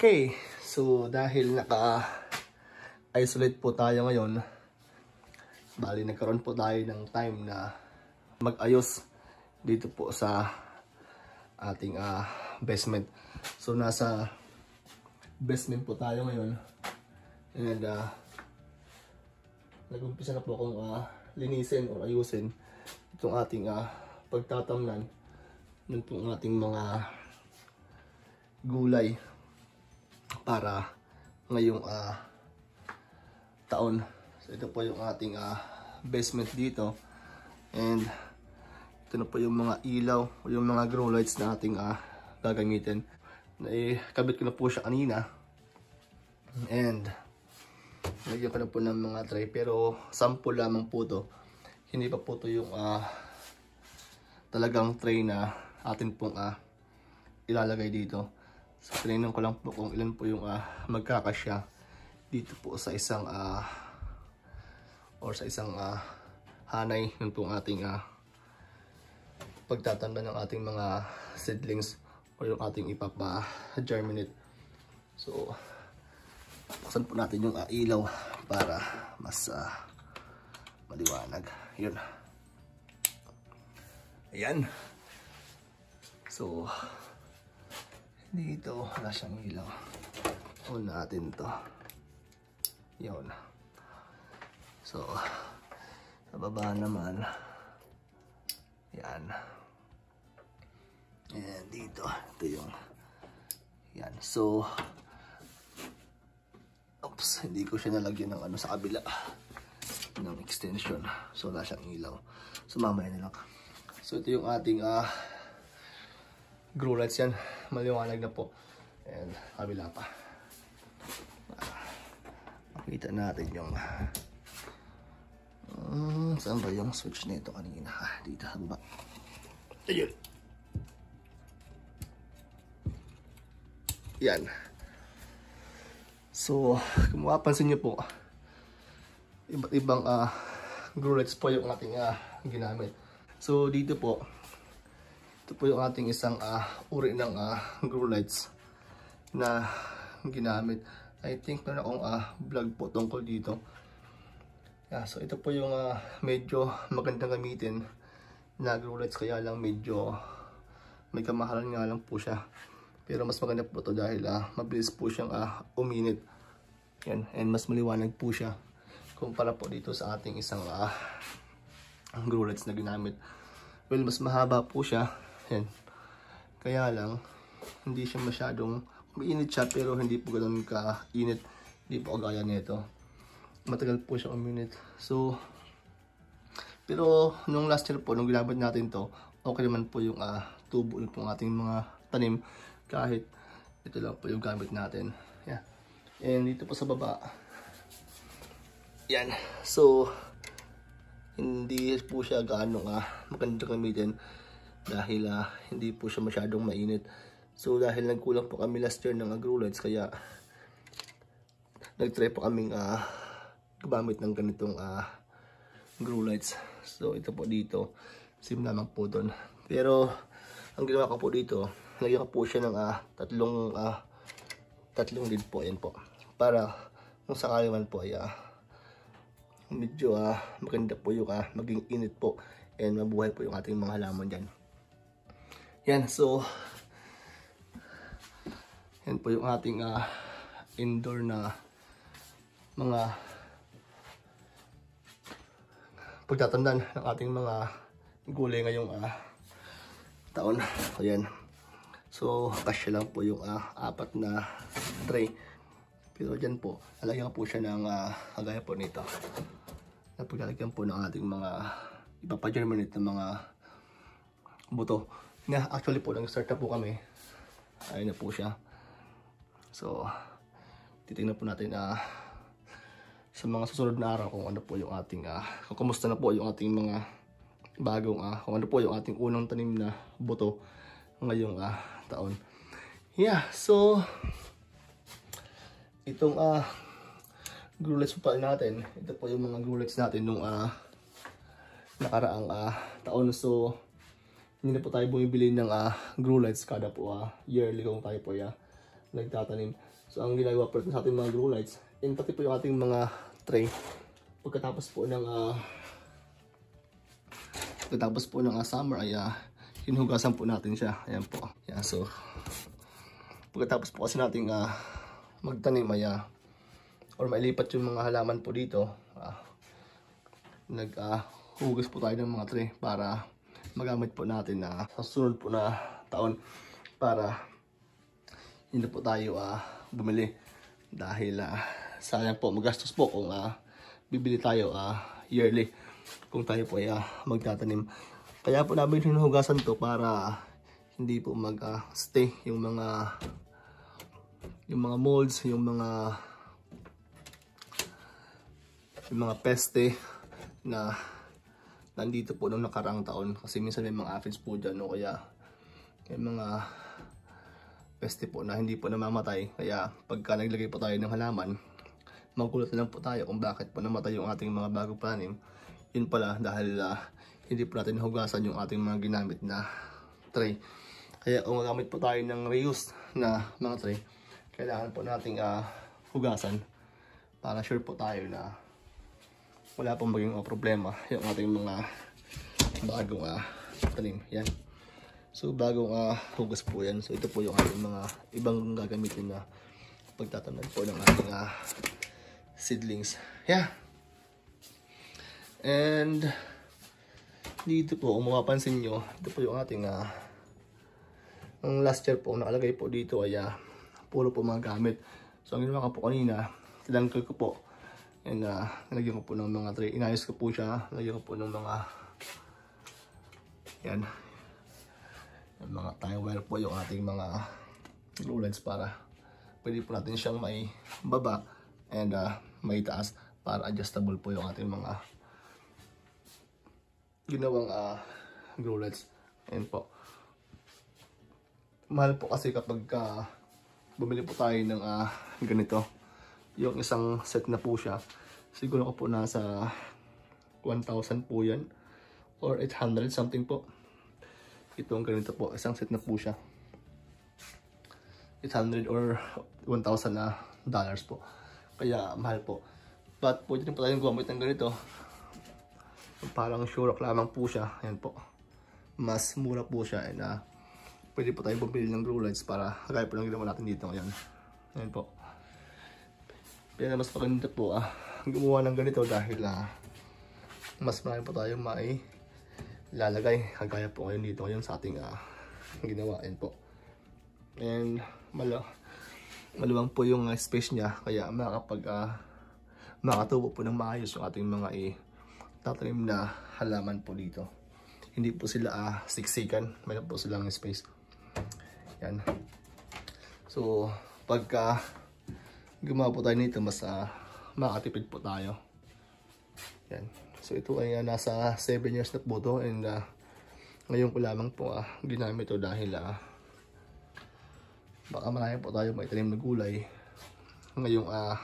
Okay, so dahil naka-isolate po tayo ngayon, bali nagkaroon po tayo ng time na mag-ayos dito po sa ating uh, basement. So nasa basement po tayo ngayon. And uh, nag-umpisa na po akong uh, linisin o ayusin itong ating uh, pagtatamnan ng ating mga gulay para ngayong uh, taon. So ito po yung ating uh, basement dito. And ito na po yung mga ilaw o yung mga grow lights na ating uh, gagamitin. Eh, kabit ko na po siya kanina. And lagyan ko na po ng mga tray pero sample lamang po to. Hindi pa po to yung uh, talagang tray na atin pong uh, ilalagay dito. So, tinignan ko lang po kung ilan po yung uh, magkakasya dito po sa isang uh, or sa isang uh, hanay ng pong ating uh, pagtatanda ng ating mga seedlings or yung ating ipapa-germinate. So, buksan po natin yung uh, ilaw para mas uh, maliwanag. Yun. Ayan. So, dito, wala siyang ilaw. On natin to. Yun. So, sa baba naman. Yan. And dito, ito yung yan. So, oops, hindi ko siya nalagyan ng ano sa kabila ng extension. So, wala siyang ilaw. So, mamaya na So, ito yung ating ah uh, grulets yan. Maliwanag na po. And kabila pa. Makita natin yung um, saan ba yung switch nito kanina? Ah, dito sa Ayun. Yan. So, kung mapapansin nyo po, iba't ibang uh, grulets po yung ating uh, ginamit. So, dito po, ito po yung ating isang uh, uri ng uh, ah, grow lights na ginamit. I think na akong uh, vlog po tungkol dito. Yeah, so ito po yung uh, medyo magandang gamitin na grow lights kaya lang medyo may kamahalan nga lang po siya. Pero mas maganda po ito dahil uh, mabilis po siyang uh, uminit. Yan. And mas maliwanag po siya kumpara po dito sa ating isang uh, grow lights na ginamit. Well, mas mahaba po siya yan. Kaya lang, hindi siya masyadong, umiinit siya pero hindi po ganun ka-init. Hindi po kagaya nito. Matagal po siya uminit. So, pero nung last year po, nung ginamit natin to, okay naman po yung uh, tubo ng ating mga tanim kahit ito lang po yung gamit natin. Yan. And dito po sa baba, yan. So, hindi po siya gaano nga uh, magandang gamitin dahil uh, hindi po siya masyadong mainit. So dahil nagkulang po kami last year ng agrolites kaya nagtry po kaming uh, gumamit ng ganitong uh, ah, lights. So ito po dito, sim lamang po doon. Pero ang ginawa ko po dito, lagyan ko po siya ng uh, tatlong uh, tatlong lid po yan po. Para kung sakali man po ay uh, medyo uh, maganda po yung uh, maging init po and mabuhay po yung ating mga halaman dyan. Yan, so yan po yung ating uh, indoor na mga pagtatandan ng ating mga gulay ngayong uh, taon. So yan. So kasya lang po yung uh, apat na tray. Pero dyan po, alagyan po siya ng uh, kagaya po nito. Napaglalagyan po ng ating mga ipapagerminate ng mga buto na actually po nag-start na po kami ayun na po siya so titingnan po natin uh, sa mga susunod na araw kung ano po yung ating uh, ah, kumusta na po yung ating mga bagong uh, kung ano po yung ating unang tanim na buto ngayong uh, taon yeah so itong uh, grulets po pala natin ito po yung mga grulets natin nung uh, nakaraang uh, taon so hindi na po tayo bumibili ng uh, ah, grow lights kada po uh, yearly kung tayo po uh, nagtatanim. So ang ginagawa po sa ating mga grow lights, and pati po yung ating mga tray, pagkatapos po ng uh, pagkatapos po ng uh, summer ay uh, hinugasan po natin siya. Ayan po. Ayan, so pagkatapos po kasi nating uh, magtanim ay uh, or mailipat yung mga halaman po dito, uh, nag uh, hugas po tayo ng mga tray para magamit po natin na uh, sa sunod po na taon para hindi po tayo uh, bumili dahil uh, sayang po magastos po kung uh, bibili tayo uh, yearly kung tayo po ay uh, magtatanim kaya po namin hinuhugasan to para hindi po mag-stay yung mga yung mga molds, yung mga yung mga peste na nandito po nung nakarang taon kasi minsan may mga aphids po dyan no? kaya may mga peste po na hindi po namamatay kaya pagka naglagay po tayo ng halaman magulat lang po tayo kung bakit po namatay yung ating mga bagong panim yun pala dahil uh, hindi po natin hugasan yung ating mga ginamit na tray kaya kung magamit po tayo ng reuse na mga tray kailangan po nating uh, hugasan para sure po tayo na wala pong maging uh, problema yung ating mga bagong uh, ah, talim Yan. So bagong uh, hugas po yan. So ito po yung ating mga ibang gagamitin na pagtatamnan po ng ating uh, seedlings. Yeah. And dito po, kung mapapansin nyo, ito po yung ating uh, ang last year po, nakalagay po dito ay uh, puro po mga gamit. So ang ginawa ko po kanina, tinanggal ko po And uh, nalagyan ko po ng mga tray. Inayos ko po siya. Nalagyan ko po ng mga yan. Yung mga tie wire po yung ating mga glue para pwede po natin siyang may baba and uh, may taas para adjustable po yung ating mga ginawang uh, glue lines. Ayan po. Mahal po kasi kapag uh, bumili po tayo ng uh, ganito yung isang set na po siya. Siguro ko po nasa 1,000 po yan. Or 800 something po. Ito ang ganito po. Isang set na po siya. 800 or 1,000 na dollars po. Kaya mahal po. But pwede rin po tayong gumamit ng ganito. Parang shurok lamang po siya. Ayan po. Mas mura po siya. And uh, pwede po tayong bumili ng glue lights para kaya po lang ginawa natin dito. Ayan. Ayan po. Kaya mas maganda po ah, gumawa ng ganito dahil ah, mas marami po tayong mai lalagay kagaya po ngayon dito ngayon sa ating ah, ginawain po. And malo maluwang po yung ah, space niya kaya makakapag uh, makatubo po ng maayos yung ating mga i eh, tatanim na halaman po dito. Hindi po sila uh, siksikan, meron po silang space. Yan. So, pagka uh, gumawa po tayo nito mas uh, makatipid po tayo yan so ito ay uh, nasa 7 years na po to and uh, ngayon ko lamang po uh, ginamit to dahil uh, baka marami po tayo may tanim na gulay ngayong uh,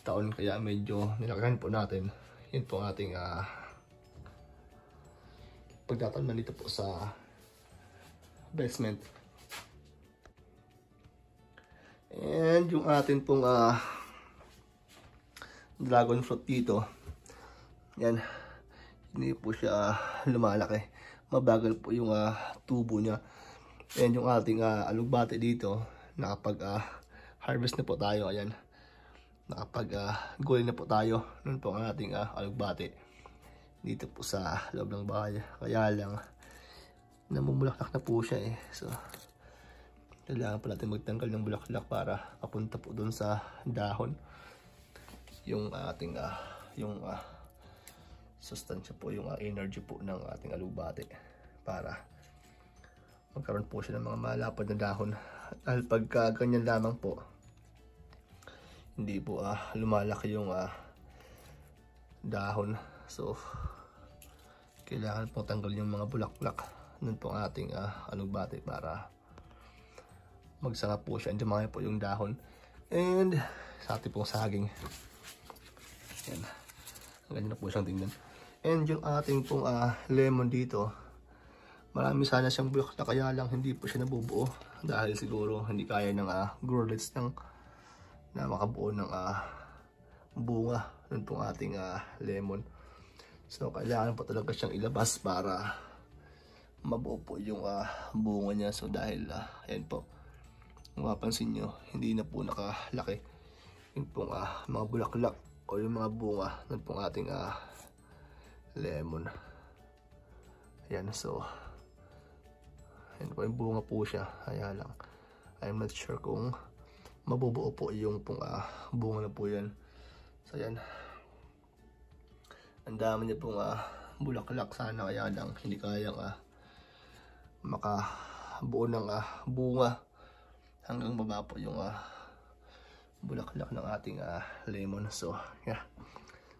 taon kaya medyo nilakahan po natin yun po ang ating uh, pagtatanman dito po sa basement And yung atin pong uh, dragon fruit dito. Yan. Hindi po siya lumalaki. Mabagal po yung uh, tubo niya. And yung ating uh, ah, alugbate dito, nakapag uh, harvest na po tayo. Ayan. Nakapag uh, gulay na po tayo. Noon po ang ating uh, alugbate. Dito po sa loob ng bahay. Kaya lang namumulaklak na po siya eh. So, kailangan pa natin magtanggal ng bulaklak para papunta po doon sa dahon yung ating uh, yung uh, sustansya po yung uh, energy po ng ating alubate para magkaroon po siya ng mga malapad na dahon dahil pagka ganyan lamang po hindi po uh, lumalaki yung uh, dahon so kailangan po tanggal yung mga bulaklak nun po ating uh, alubate para Magsarap po siya. Dumami po yung dahon. And sa ating pong saging. Ayan. Ang ganyan na po siyang tingnan. And yung ating pong uh, lemon dito, marami sana siyang buyok na kaya lang hindi po siya nabubuo dahil siguro hindi kaya ng uh, ah, gorlets ng na makabuo ng uh, bunga ng pong ating uh, lemon. So kailangan po talaga siyang ilabas para mabuo po yung uh, bunga niya. So dahil uh, ayan po mapapansin nyo, hindi na po nakalaki yung pong uh, mga bulaklak o yung mga bunga ng pong ating uh, lemon. Ayan, so, ayan po yung bunga po siya. Ayan lang. I'm not sure kung mabubuo po yung pong uh, bunga na po yan. So, ayan. Ang dami niya pong uh, bulaklak sana kaya lang hindi kayang uh, makabuo ng uh, bunga hanggang baba po yung uh, bulaklak ng ating uh, lemon so yeah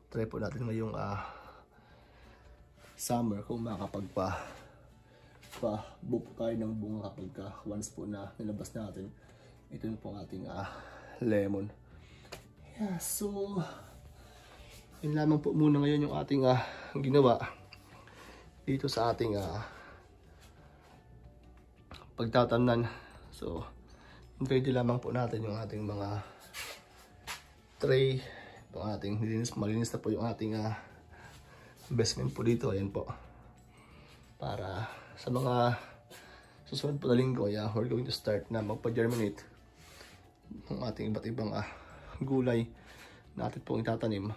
try po natin ngayong uh, summer kung makakapagpa pa bupo tayo ng bunga kapag ka, once po na nilabas natin ito yung pong ating uh, lemon yeah so yun lamang po muna ngayon yung ating uh, ginawa dito sa ating uh, pagtatanan so ready lamang po natin yung ating mga tray itong ating nilinis, malinis na po yung ating uh, ah, basement po dito ayan po para sa mga susunod po na linggo yeah, we're going to start na magpa-germinate ng ating iba't ibang uh, gulay natin pong itatanim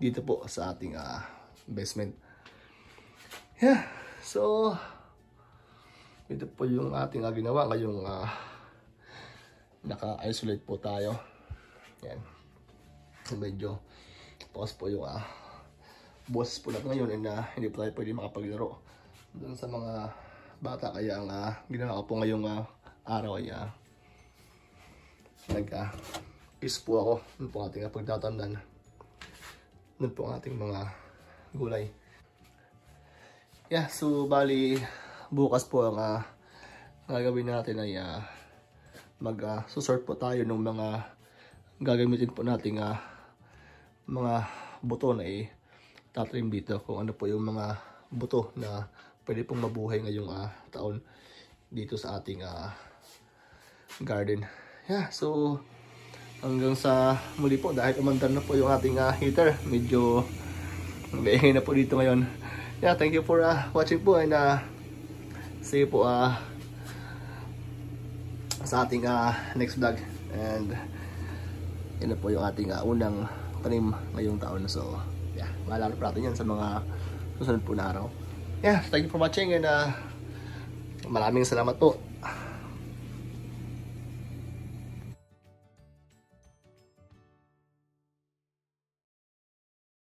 dito po sa ating uh, ah, basement yeah so ito po yung ating uh, ginawa ngayong uh, naka-isolate po tayo. Yan. Medyo pause po yung uh, boses po natin ngayon and uh, hindi po tayo pwede makapaglaro doon sa mga bata kaya ang uh, ginawa ko po ngayong uh, araw ay uh, nag uh, peace po ako nun po ating uh, pagtatandan nun po ating mga gulay yeah so bali bukas po ang uh, gagawin natin ay uh, mag-sort ah, uh, po tayo ng mga gagamitin po nating uh, mga buto na i-tatrim dito kung ano po yung mga buto na pwede pong mabuhay ngayong uh, taon dito sa ating uh, garden. Yeah, so hanggang sa muli po dahil umandar na po yung ating uh, heater. Medyo maingay na po dito ngayon. Yeah, thank you for uh, watching po and uh, see you po uh, sa ating uh, next vlog and yun po yung ating uh, unang tanim ngayong taon so yeah, maalala po natin yan sa mga susunod po na araw yeah, thank you for watching and uh, maraming salamat po